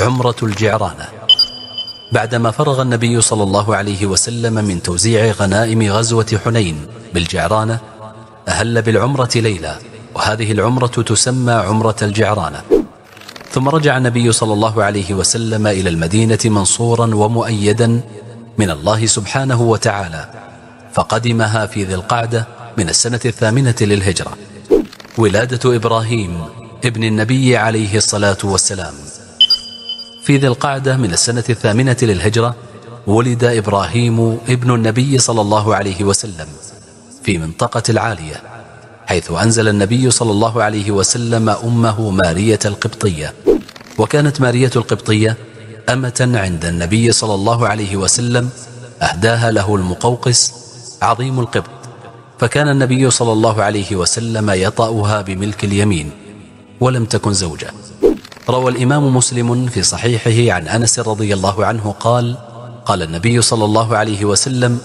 عمرة الجعرانة بعدما فرغ النبي صلى الله عليه وسلم من توزيع غنائم غزوة حنين بالجعرانة أهل بالعمرة ليلة وهذه العمرة تسمى عمرة الجعرانة ثم رجع النبي صلى الله عليه وسلم إلى المدينة منصورا ومؤيدا من الله سبحانه وتعالى فقدمها في ذي القعدة من السنة الثامنة للهجرة ولادة إبراهيم ابن النبي عليه الصلاة والسلام في ذي القعدة من السنة الثامنة للهجرة ولد إبراهيم ابن النبي صلى الله عليه وسلم في منطقة العالية حيث أنزل النبي صلى الله عليه وسلم أمه مارية القبطية وكانت مارية القبطية أمة عند النبي صلى الله عليه وسلم أهداها له المقوقس عظيم القبط فكان النبي صلى الله عليه وسلم يطأها بملك اليمين ولم تكن زوجة روى الإمام مسلم في صحيحه عن أنس رضي الله عنه قال قال النبي صلى الله عليه وسلم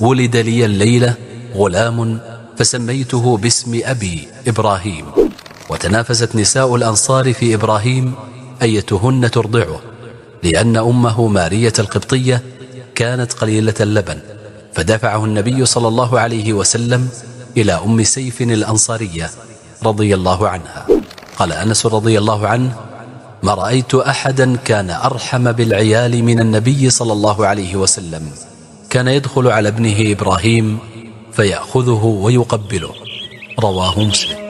ولد لي الليلة غلام فسميته باسم أبي إبراهيم وتنافست نساء الأنصار في إبراهيم أيتهن ترضعه لأن أمه مارية القبطية كانت قليلة اللبن فدفعه النبي صلى الله عليه وسلم إلى أم سيف الأنصارية رضي الله عنها قال أنس رضي الله عنه ما رأيت أحدا كان أرحم بالعيال من النبي صلى الله عليه وسلم كان يدخل على ابنه إبراهيم فيأخذه ويقبله رواه مسلم